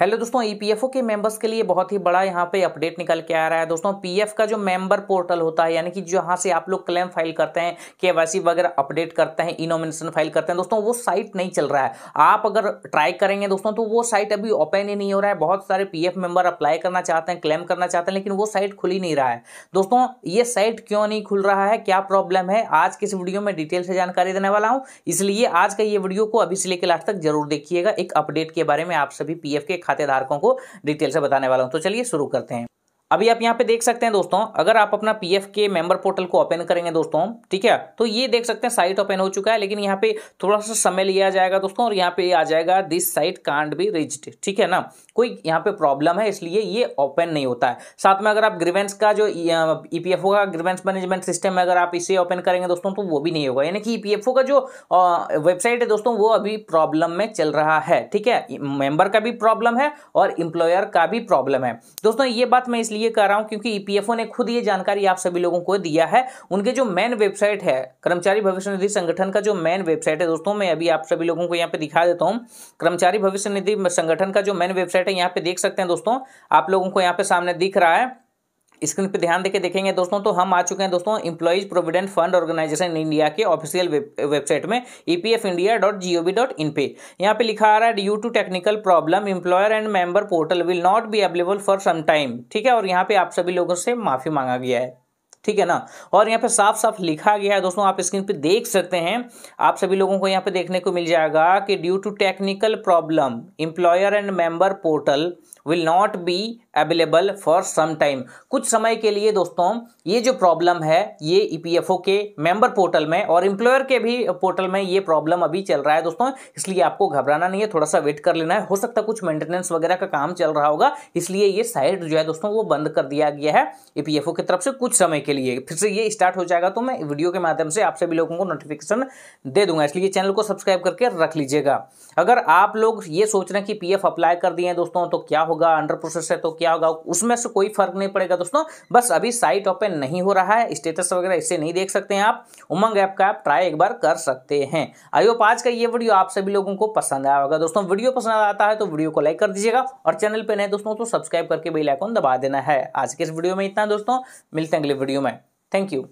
hello दोस्तों EPFO e के members के लिए बहुत ही बड़ा यहाँ पे अपडेट निकल के आ रहा है दोस्तों पीएफ का जो मेंबर पोर्टल होता है यानी कि जहाँ से आप लोग क्लेम फाइल करते हैं केवाईसी वगैरह अपडेट करते हैं इनोमिनेशन फाइल करते हैं दोस्तों वो साइट नहीं चल रहा है आप अगर ट्राई करेंगे दोस्तों तो वो साइट अभी ओपन ही नहीं हो रहा है बहुत सारे पी मेंबर अप्लाई करना चाहते हैं क्लेम करना चाहते हैं लेकिन वो साइट खुल ही नहीं रहा है दोस्तों ये साइट क्यों नहीं खुल रहा है क्या प्रॉब्लम है आज के इस वीडियो में डिटेल से जानकारी देने वाला हूँ इसलिए आज का ये वीडियो को अभी से लेकर लास्ट तक जरूर देखिएगा एक अपडेट के बारे में आप सभी पी के खाते धारकों को डिटेल से बताने वाला हूँ तो चलिए शुरू करते हैं अभी आप यहाँ पे देख सकते हैं दोस्तों अगर आप अपना पी के मेंबर पोर्टल को ओपन करेंगे दोस्तों ठीक है तो ये देख सकते हैं साइट ओपन हो चुका है लेकिन यहाँ पे थोड़ा सा समय लिया जाएगा दोस्तों और यहाँ पे आ जाएगा this site can't be reached ठीक है ना कोई यहाँ पे प्रॉब्लम है इसलिए ये ओपन नहीं होता है साथ में अगर आप ग्रीवेंस का जो ईपीएफओ का ग्रीवेंस मैनेजमेंट सिस्टम है अगर आप इसे ओपन करेंगे दोस्तों तो वो भी नहीं होगा यानी कि ई e का जो वेबसाइट है दोस्तों वो अभी प्रॉब्लम में चल रहा है ठीक है मेंबर का भी प्रॉब्लम है और इम्प्लॉयर का भी प्रॉब्लम है दोस्तों ये बात मैं इसलिए इसलिए कर रहा हूं क्योंकि ईपीएफओ e ने खुद ये जानकारी आप सभी लोगों को दिया है उनके जो मेन वेबसाइट है कर्मचारी भविष्य निधि संगठन का जो मेन वेबसाइट है दोस्तों मैं अभी आप सभी लोगों को यहाँ पे दिखा देता हूँ कर्मचारी भविष्य निधि संगठन का जो मेन वेबसाइट है यहाँ पे देख सकते हैं दोस्तों आप लोगों को यहाँ पे सामने दिख रहा है स्क्रीन पे ध्यान देके देखेंगे दोस्तों तो हम आ चुके हैं दोस्तों employees provident fund organisation India के ऑफिशियल वेबसाइट में EPF India dot G O V dot in पे यहाँ पे लिखा आ रहा है due to technical problem employer and member portal will not be available for some time ठीक है और यहाँ पे आप सभी लोगों से माफी मांगा गया है ठीक है ना और यहाँ पे साफ साफ लिखा गया है दोस्तों आप स्क्रीन पे देख सकते हैं आप सभी लोगों को यहाँ पे देखने को मिल जाएगा कि due to technical problem employer and member portal will not be available for some time कुछ समय के लिए दोस्तों ये जो प्रॉब्लम है ये ईपीएफओ e के मेंबर पोर्टल में और इंप्लॉयर के भी पोर्टल में ये प्रॉब्लम अभी चल रहा है दोस्तों इसलिए आपको घबराना नहीं है थोड़ा सा वेट कर लेना है हो सकता है कुछ मेंटेनेंस वगैरह का काम चल रहा होगा इसलिए ये साइट जो है दोस्तों वो बंद कर दिया गया है ईपीएफओ e की तरफ से कुछ समय के लिए फिर से ये स्टार्ट हो जाएगा तो मैं वीडियो के माध्यम से आप सभी लोगों को नोटिफिकेशन दे दूंगा इसलिए चैनल को सब्सक्राइब करके रख लीजिएगा अगर आप लोग ये सोच रहे हैं कि पीएफ अप्लाई कर दिए हैं दोस्तों तो क्या होगा होगा अंडर प्रोसेस है तो क्या होगा उसमें से कोई फर्क नहीं पड़ेगा दोस्तों बस अभी साइट ओपन नहीं हो रहा है स्टेटस वगैरह इसे नहीं देख सकते हैं आप उमंग ऐप का आप ट्राई एक बार कर सकते हैं आई होप आज का ये वीडियो आप सभी लोगों को पसंद आया होगा दोस्तों वीडियो पसंद आता है तो वीडियो को लाइक कर दीजिएगा और चैनल पर नए दोस्तों तो सब्सक्राइब करके बेलाइकॉन दबा देना है आज के इस वीडियो में इतना दोस्तों मिलते हैं अगले वीडियो में थैंक यू